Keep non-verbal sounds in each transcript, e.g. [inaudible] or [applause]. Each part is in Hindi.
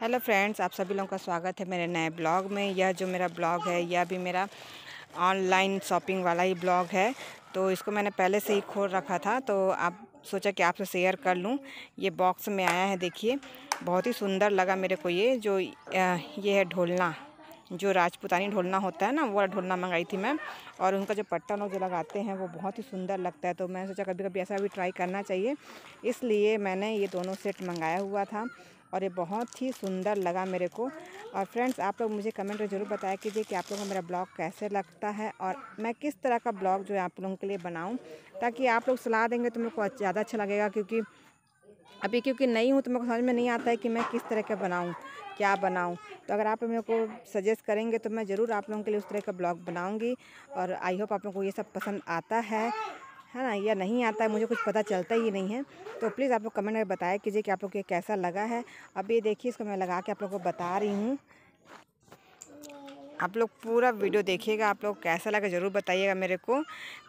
हेलो फ्रेंड्स आप सभी लोगों का स्वागत है मेरे नए ब्लॉग में यह जो मेरा ब्लॉग है यह भी मेरा ऑनलाइन शॉपिंग वाला ही ब्लॉग है तो इसको मैंने पहले से ही खोल रखा था तो आप सोचा कि आपसे शेयर कर लूँ ये बॉक्स में आया है देखिए बहुत ही सुंदर लगा मेरे को ये जो ये है ढोलना जो राजपूतानी ढोलना होता है ना वो ढोलना मंगाई थी मैं और उनका जो पट्टन जो लगाते हैं वो बहुत ही सुंदर लगता है तो मैंने सोचा कभी कभी ऐसा भी ट्राई करना चाहिए इसलिए मैंने ये दोनों सेट मंगाया हुआ था और ये बहुत ही सुंदर लगा मेरे को और फ्रेंड्स आप लोग मुझे कमेंट में ज़रूर बताया कीजिए कि आप लोगों को मेरा ब्लॉग कैसे लगता है और मैं किस तरह का ब्लॉग जो है आप लोगों के लिए बनाऊँ ताकि आप लोग सलाह देंगे तो मेरे को ज़्यादा अच्छा लगेगा क्योंकि अभी क्योंकि नई हूँ तो मेरे को समझ में नहीं आता है कि मैं किस तरह का बनाऊँ क्या बनाऊँ तो अगर आप मेरे को सजेस्ट करेंगे तो मैं ज़रूर आप लोगों के लिए उस तरह का ब्लॉग बनाऊँगी और आई होप आप लोगों को ये सब पसंद आता है है ना या नहीं आता है मुझे कुछ पता चलता ही नहीं है तो प्लीज़ आप लोग कमेंट में बताया कीजिए कि आप लोग को कैसा लगा है अब ये देखिए इसको मैं लगा के आप लोग को बता रही हूँ आप लोग पूरा वीडियो देखिएगा आप लोग कैसा लगा ज़रूर बताइएगा मेरे को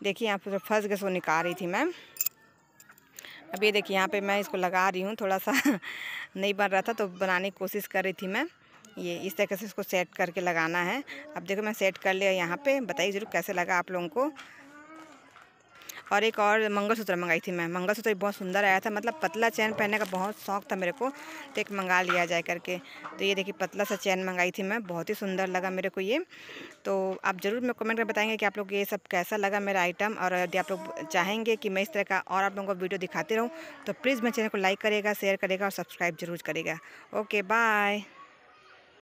देखिए यहाँ पर तो फंस गए सो निकाल रही थी मैम अब ये देखिए यहाँ पे मैं इसको लगा रही हूँ थोड़ा सा [laughs] नहीं बन रहा था तो बनाने की कोशिश कर रही थी मैं ये इस तरीके से इसको सेट करके लगाना है अब देखो मैं सेट कर लिया यहाँ पे बताइए ज़रूर कैसे लगा आप लोगों को और एक और मंगलसूत्र मंगाई थी मैं मंगलसूत्र बहुत सुंदर आया था मतलब पतला चैन पहनने का बहुत शौक था मेरे को तो एक मंगा लिया जाए करके तो ये देखिए पतला सा चैन मंगाई थी मैं बहुत ही सुंदर लगा मेरे को ये तो आप ज़रूर मैं कमेंट कर बताएंगे कि आप लोग ये सब कैसा लगा मेरा आइटम और यदि आप लोग चाहेंगे कि मैं इस तरह का और आप लोगों को वीडियो दिखाते रहूँ तो प्लीज़ मेरे चैनल को लाइक करेगा शेयर करेगा और सब्सक्राइब जरूर करेगा ओके बाय